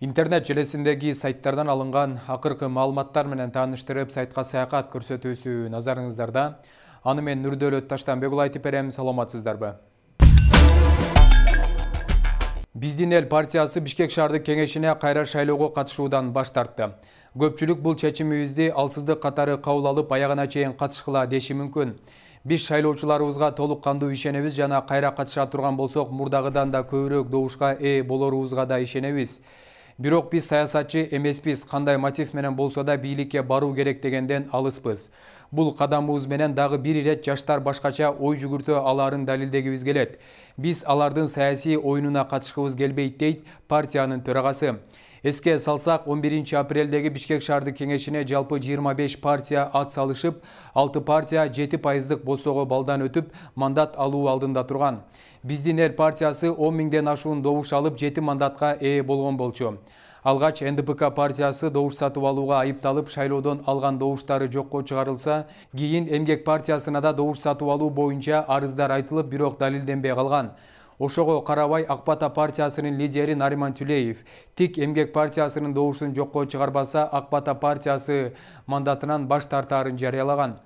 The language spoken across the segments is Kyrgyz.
интернет желесиндеги сайттардан алынган акыркы маалыматтар менен тааныштырып сайтка саякат көрсөтүүсү назарыңыздарда аны мен нурдөөлөт таштанбек уулу айтып берем саламатсыздарбы биздин эл партиясы бишкек шаардык кеңешине кайра шайлоого катышуудан баш тартты көпчүлүк бул чечимибизди алсыздык катары кабыл алып аягына чейин катышкыла деши мүмкүн биз шайлоочуларыбызга толук кандуу ишенебиз жана кайра катыша турган болсок мурдагыдан да көбүрөөк добушка ээ болорубузга да ишенебиз бирок биз саясатчы эмеспиз кандай мотив менен болсо да бийликке баруу керек дегенден алыспыз бул кадамыбыз менен дагы бир ирет жаштар башкача ой жүгүртө аларын далилдегибиз келет биз алардын саясий оюнуна катышкыбыз келбейт дейт партиянын төрагасы Еске салсақ, 11 апрелдегі бишкек шарды кеңешіне жалпы 25 партия ат салышып, 6 партия 7 пайыздық босоғы балдан өтіп, мандат алуы алдында тұрған. Біздің әр партиясы 10 мінден ашуын довуш алып, 7 мандатқа е болған болчу. Алғач НДПК партиясы доуш сатып алуға айыпталып, шайлодон алған доуштары жоққо чығарылса, кейін Эмгек партиясына да доуш сатып алу бойынша арыздар айтылып, бирок бе қалған. ошого карабай ак бата партиясынын лидери нариман тюлеев тик эмгек партиясынын добушун жокко чыгарбаса ак бата партиясы мандатынан баш тартаарын жарыялаган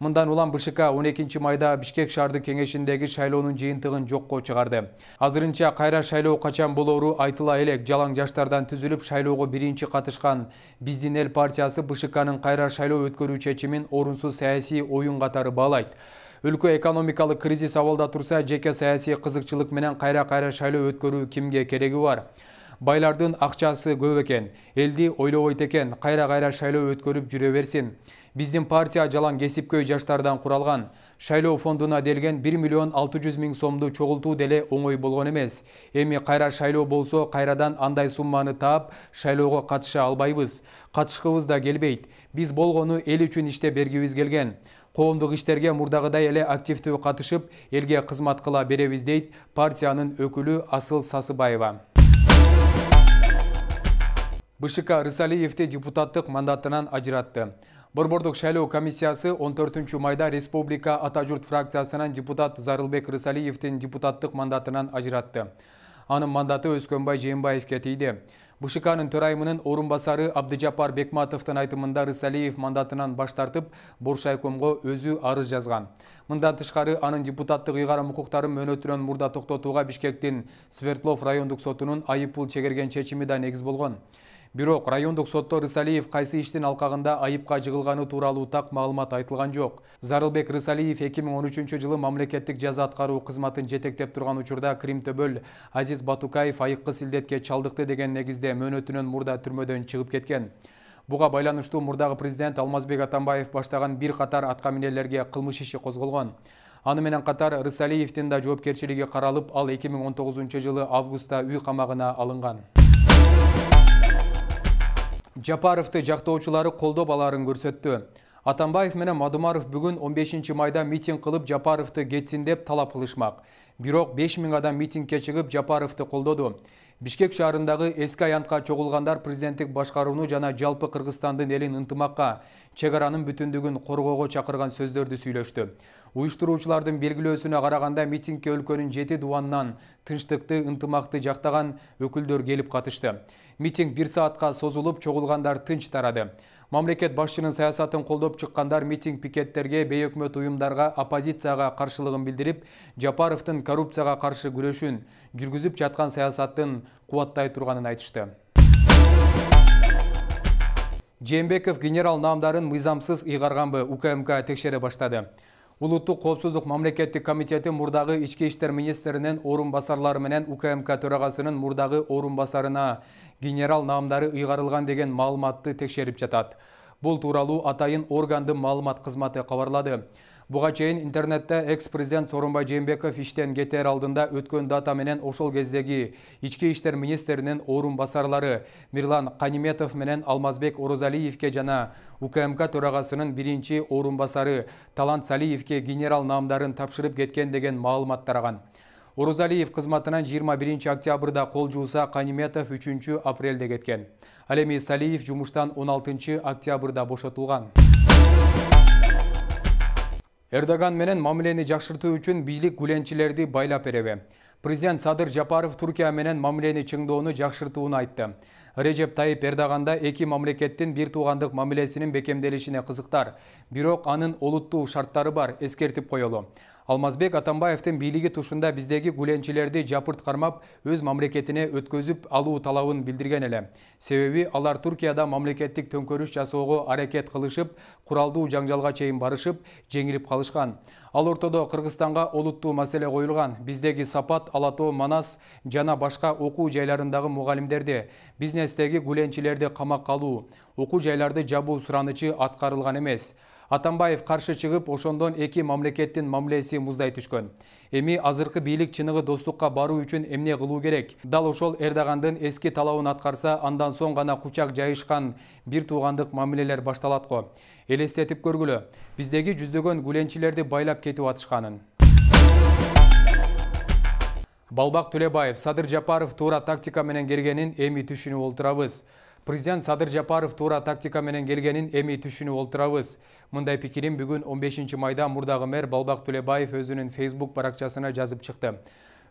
мындан улам бшк он экинчи майда бишкек шаардык кеңешиндеги шайлоонун жыйынтыгын жокко чыгарды азырынча кайра шайлоо качан болоору айтыла элек жалаң жаштардан түзүлүп шайлоого биринчи катышкан биздин эл партиясы бшкнын кайра шайлоо өткөрүү чечимин орунсуз саясий оюн катары баалайт Үлкі экономикалық кризис абалда турса жеке саяси кызыкчылык менен қайра-қайра шайлы өткөрүү кімге керегі бар байлардын акчасы көп экен элди ойлобойт экен кайра кайра шайлоо өткөрүп жүрө берсин биздин партия жалаң кесипкөй жаштардан куралган шайлоо фондуна делген 1 миллион 600 миң сомду чогултуу деле оңой болгон эмес эми кайра шайлоо болсо кайрадан андай сумманы таап шайлоого катыша албайбыз катышкыбыз да келбейт биз болгону эл үчүн иштеп бергибиз келген коомдук иштерге мурдагыдай эле активдүү катышып элге кызмат кыла беребиз дейт партиянын өкүлү асыл сасыбаева бшк рысалиевти депутаттык мандатынан ажыратты борбордук шайлоо комиссиясы 14 төртүнчү майда республика ата журт фракциясынан депутат зарылбек рысалиевдин депутаттык мандатынан ажыратты анын мандаты өскөнбай Жээнбаевке тийди бшкнын төрайымынын орун басары абдыжапар бекматовдун айтымында рысалиев мандатынан баш тартып боршайкомго өзү арыз жазган мындан тышкары анын депутаттык ыйгарым укуктарын мөөнөтүнөн мурда токтотууга бишкектин свердлов райондук сотунун айыппул чегерген чечими да негиз болгон бирок райондук сотто рысалиев кайсы иштин алкагында айыпка жыгылганы тууралуу так маалымат айтылган жок зарылбек рысалиев эки миң он үчүнчү жылы мамлекеттик жаза аткаруу кызматын жетектеп турган учурда крим төбөл азиз батукаев айыккыс илдетке чалдыкты деген негизде мөөнөтүнөн мурда түрмөдөн чыгып кеткен буга байланыштуу мурдагы президент алмазбек атамбаев баштаган бир катар атка минерлерге кылмыш иши козголгон аны менен катар рысалиевдин да жоопкерчилиги каралып ал эки миң он тогузунчу жылы августта үй камагына алынган жапаровту жактоочулары колдоп аларын көрсөттү атамбаев менен мадумаров бүгүн он бешинчи майда митинг кылып жапаровту кетсин деп талап кылышмак бирок беш миң адам митингге чыгып жапаровду колдоду бишкек шаарындагы эски аянтка чогулгандар президенттик башкарууну жана жалпы кыргызстандын элин ынтымакка чек аранын бүтүндүгүн коргоого чакырган сөздөрдү сүйлөштү уюштуруучулардын белгилөөсүнө караганда митингге өлкөнүн 7 дубанынан тынчтыкты ынтымакты жактаган өкүлдөр келип катышты митинг 1 саатка созулуп чогулгандар тынч тарады мамлекет башчынын саясатын колдоп чыккандар митинг пикеттерге бейөкмөт уюмдарга оппозицияга каршылыгын билдирип жапаровдун коррупцияга каршы күрөшүн жүргүзүп жаткан саясатын кубаттай турганын айтышты жээнбеков генерал наамдарын мыйзамсыз ыйгарганбы укмк текшере баштады Улуттук коопсуздук мамлекеттик комитети мурдагы ички иштер министринин орун басарлары менен укмк төрагасынын мурдагы орун басарына генерал наамдары ыйгарылган деген маалыматты текшерип жатат Бұл тууралуу атайын органды маалымат кызматы кабарлады Бұға чейін интернетті экс-президент Сорынбай Жембеков іштен кетер алдында өткен дата менен ошол кездегі ішкі іштер министрінің орын басарлары Мирлан қаниметов менен Алмазбек Орозалиевке жана УКМК төрағасының бірінші орын басары Талант Салиевке генерал намдарын тапшырып кеткен деген маалымат тараған. Орозалиев қызматынан 21 октябрда қол жуыса Каниметов 3 апрелде кеткен. Алеми Салиев жұмыштан 16 октябрда бошотылған. Эрдоган менен мамилени жакшыртуу үчүн бийлик гүленчилерди байлап береби. Президент Садыр Жапаров Түркия менен мамилени чыңдоону жакшыртууну айтты. Режеп Тайып Эрдоганда эки мамлекеттин бир туугандык мамилесинин бекемделишине кызыктар, бирок анын олуттуу шарттары бар, эскертип коелу. алмазбек атамбаевдин бийлиги тушунда биздеги гуленчилерди жапырт кармап өз мамлекетине өткөзүп алуу талабын билдирген эле себеби алар туркияда мамлекеттик төңкөрүш жасоого аракет кылышып куралдуу жаңжалга чейин барышып жеңилип калышкан ал ортодо кыргызстанга олуттуу маселе коюлган биздеги сапат ала тоо манас жана башка окуу жайларындагы мугалимдерди бизнестеги гуленчилерди камакка алуу окуу жайларды жабуу суранычы аткарылган эмес атамбаев каршы чыгып ошондон эки мамлекеттин мамилеси муздай түшкөн эми азыркы бийлик чыныгы достукка баруу үчүн эмне кылуу керек дал ошол эрдогандын эски талабын аткарса андан соң гана кучак жайышкан бир туугандык мамилелер башталат го элестетип көргүлө биздеги жүздөгөн гүленчилерди байлап кетип атышканын балбак түлөбаев садыр жапаров туура тактика менен келгенин эми түшүнүп олтурабыз президент садыр жапаров тура тактика менен келгенін эми түшүнүп олтурабыз мындай пикирин бүгүн 15 майда мурдагы мэр балбак түлебаев өзүнүн фейсбук баракчасына жазып чыкты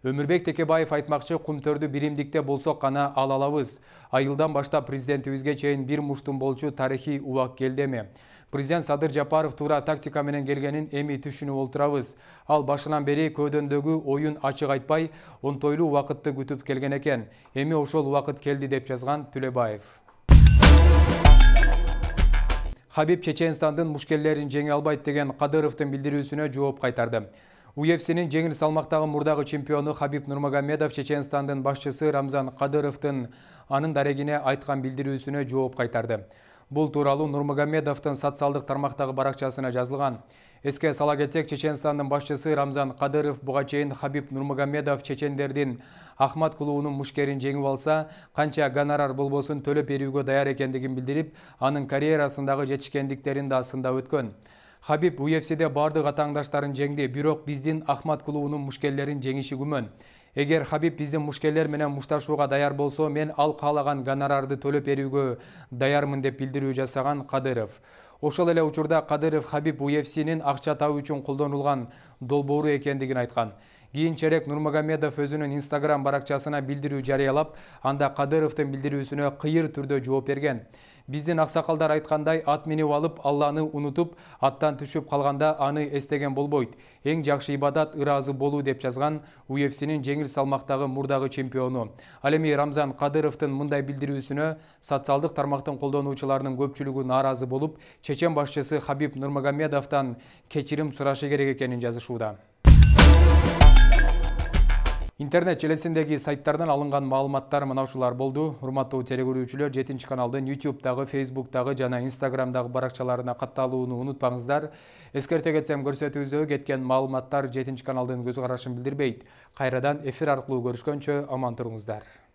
өмүрбек текебаев айтмакчы кумтөрдү биримдикте болсок гана ала алабыз айылдан башта президентибизге чейин бир муштум болчу тарыхый убак келди Президент Садыр Жапаров тура тактика менен келгенин эми түшүнүп олтурабыз. Ал башынан бери көдөндөгү оюн ачык айтпай, онтойлуу убакытты күтүп келген экен. Эми ошол убакыт келди деп жазган Түлөбаев. Хабиб Чеченстандын мушкерлерин жеңе албайт деген Кадыровдун билдирүүсүнө жооп кайтарды. УЕФСинин жеңил салмактагы мурдагы чемпиону Хабиб Нурмагомедов Чеченстандын башчысы Рамзан Кадыровдун анын дарегине айткан билдирүүсүнө жооп кайтарды. Бұл туралы Нұрмагомедовтың социалдық тармақтағы барақшасына жазылған. Еске сала кетсек, Чеченстанның басшысы Рамзан Қадыров бұға чейін Хабиб Нурмагомедов чечендердин Ахмат мүшкерін мушкерин жеңип алса, ғанарар гонорар болбосун төлөп берүүгө даяр екендігін білдіріп, аның карьерасындағы жетишкендиктерин да асында өткен. Хабиб УФСД бардық атаңдаштарын жеңди, бирок биздин Ахмат клубунун мушкерлерин жеңиши күмін. эгер хабиб биздин мушкерлер менен мушташууга даяр болсо мен ал каалаган гонорарды төлөп берүүгө даярмын деп билдирүү жасаган кадыров ошол эле учурда кадыров хабиб ufc акча табуу үчүн колдонулган долбоору экендигин айткан кийинчерээк нурмагамедов өзүнүн инстаграм баракчасына билдирүү жарыялап анда кадыровдун билдирүүсүнө кыйыр түрдө жооп берген биздин ақсақалдар айтқандай ат минип алып алланы унутуп аттан түшіп қалғанда аны эстеген болбойт Ең жақшы ибадат ұразы болу деп жазған ufc жеңил салмақтағы мурдагы чемпиону ал эми рамзан кадыровдун мындай билдирүүсүнө социалдык тармактын колдонуучуларынын көпчілігі наразы болып чечен башчысы хабиб Нұрмагамедовтан кечирим сұрашы керек екенін жазышууда интернет желесиндеги сайттардан алынган маалыматтар мына ушулар болду урматтуу телекөрүүчүлөр жетинчи каналдын ютубдагы фейсбуктагы жана инстаграмдагы баракчаларына катталууну унутпаңыздар эскерте кетсем көрсөтүүбүздөгү кеткен маалыматтар жетинчи каналдын көз карашын билдирбейт кайрадан эфир аркылуу көрүшкөнчө аман туруңуздар